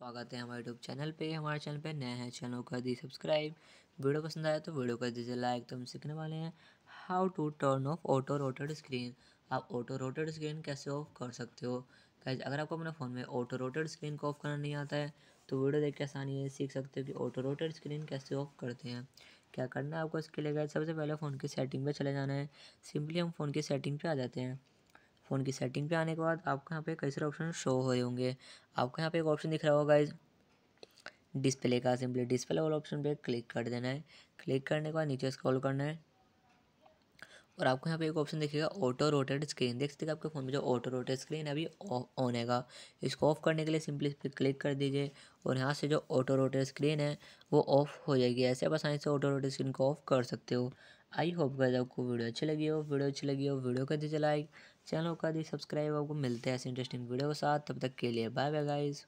स्वागत है हमारे यूट्यूब चैनल पे हमारे चैनल पे नए हैं चैनल कर दी सब्सक्राइब वीडियो पसंद आया तो वीडियो कर दीजिए लाइक तो हम सीखने वाले हैं how to turn off auto rotated screen आप ऑटो रोटेड स्क्रीन कैसे ऑफ कर सकते हो गाइज अगर आपको अपने फ़ोन में ऑटो रोटेड स्क्रीन को ऑफ करना नहीं आता है तो वीडियो देख के आसानी है सीख सकते हो कि ऑटो रोटेड स्क्रीन कैसे ऑफ करते हैं क्या करना है आपको इसके लिए गए सबसे पहले फ़ोन की सेटिंग पर चले जाना है सिंपली हम फ़ोन की सेटिंग पर आ जाते हैं फ़ोन की सेटिंग पे आने के बाद आपको यहाँ पे कई सारे ऑप्शन शो हो रहे होंगे आपको यहाँ पे एक ऑप्शन दिख रहा होगा इस डिस्प्ले का सिंपली डिस्प्ले वाला ऑप्शन पे क्लिक कर देना है क्लिक करने के बाद नीचे स्क्रॉल करना है और आपको यहाँ पे एक ऑप्शन दिखेगा ऑटो रोटेड स्क्रीन देख सकते हैं आपके फ़ोन में जो ऑटो रोटेड स्क्रीन अभी ऑन हैगा इसको ऑफ करने के लिए सिंपली इस पर क्लिक कर दीजिए और यहाँ से जो ऑटो रोटेड स्क्रीन है वो ऑफ हो जाएगी ऐसे आप आसानी से ऑटो रोटेड स्क्रीन को ऑफ कर सकते हो आई होप गाइस आपको वीडियो अच्छी लगी हो वीडियो अच्छी लगी हो वीडियो कर दीजिए लाइक चैनल कर दी सब्सक्राइब आपको मिलते हैं ऐसे इंटरेस्टिंग वीडियो के साथ तब तक के लिए बाय बाय गाइज़